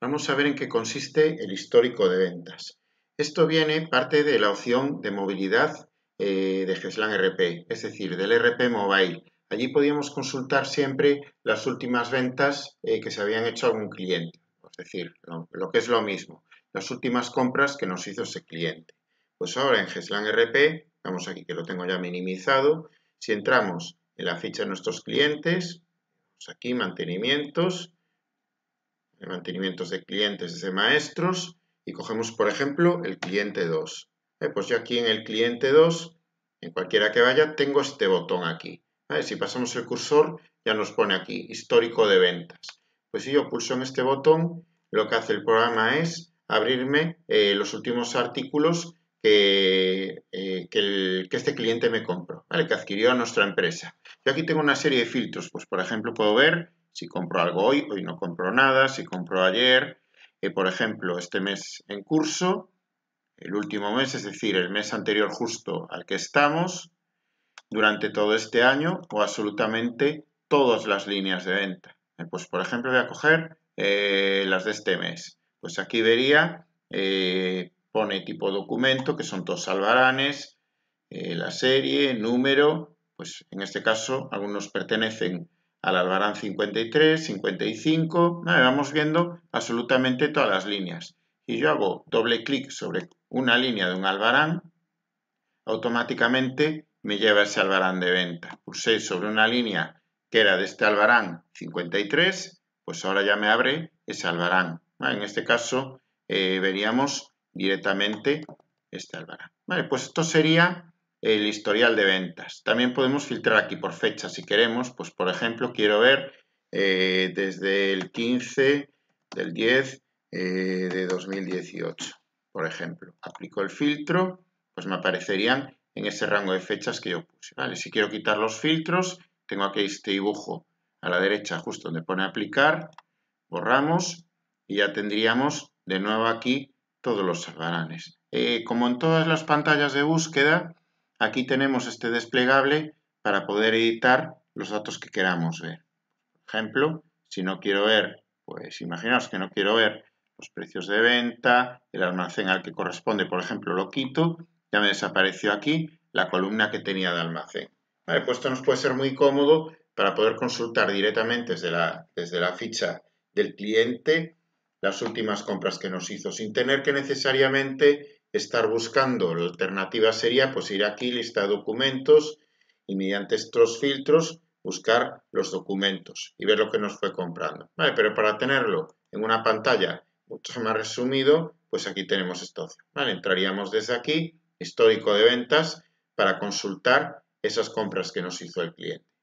Vamos a ver en qué consiste el histórico de ventas. Esto viene parte de la opción de movilidad eh, de GESLAN RP, es decir, del RP Mobile. Allí podíamos consultar siempre las últimas ventas eh, que se habían hecho a algún cliente, es decir, lo, que es lo mismo, las últimas compras que nos hizo ese cliente. Pues ahora en GESLAN RP, vamos aquí que lo tengo ya minimizado, si entramos en la ficha de nuestros clientes, aquí mantenimientos, mantenimientos de clientes de maestros y cogemos, por ejemplo, el cliente 2. Eh, pues yo aquí en el cliente 2, en cualquiera que vaya, tengo este botón aquí. Si pasamos el cursor, ya nos pone aquí, histórico de ventas. Pues si yo pulso en este botón, lo que hace el programa es abrirme eh, los últimos artículos eh, que, este cliente me compró, que adquirió a nuestra empresa. Yo aquí tengo una serie de filtros, pues por ejemplo puedo ver si compro algo hoy, hoy no compro nada. Si compro ayer, eh, por ejemplo, este mes en curso, el último mes, es decir, el mes anterior justo al que estamos, durante todo este año o absolutamente todas las líneas de venta. Eh, pues, por ejemplo, voy a coger eh, las de este mes. Pues aquí vería, pone tipo documento, que son todos albaranes, la serie, número, pues en este caso algunos pertenecen al Albarán 53, 55, vamos viendo absolutamente todas las líneas. Si yo hago doble clic sobre una línea de un Albarán, automáticamente me lleva ese Albarán de venta. Pulsé sobre una línea que era de este Albarán 53, pues ahora ya me abre ese Albarán. Ah, en este caso eh, veríamos directamente este Albarán. Vale, pues esto sería el historial de ventas. También podemos filtrar aquí por fecha si queremos, pues por ejemplo quiero ver eh, desde el 15 del 10 eh, de 2018, por ejemplo. Aplico el filtro, pues me aparecerían en ese rango de fechas que yo puse. ¿vale? Si quiero quitar los filtros, tengo aquí este dibujo a la derecha justo donde pone aplicar, borramos y ya tendríamos de nuevo aquí todos los albaranes. Eh, como en todas las pantallas de búsqueda, Aquí tenemos este desplegable para poder editar los datos que queramos ver. Por ejemplo, si no quiero ver, pues imaginaos que no quiero ver los precios de venta, el almacén al que corresponde, por ejemplo, lo quito, ya me desapareció aquí la columna que tenía de almacén. pues esto nos puede ser muy cómodo para poder consultar directamente desde desde la ficha del cliente las últimas compras que nos hizo, sin tener que necesariamente estar buscando. La alternativa sería pues ir aquí, lista de documentos y mediante estos filtros buscar los documentos y ver lo que nos fue comprando. pero para tenerlo en una pantalla mucho más resumido, pues aquí tenemos esto. entraríamos desde aquí, histórico de ventas, para consultar esas compras que nos hizo el cliente.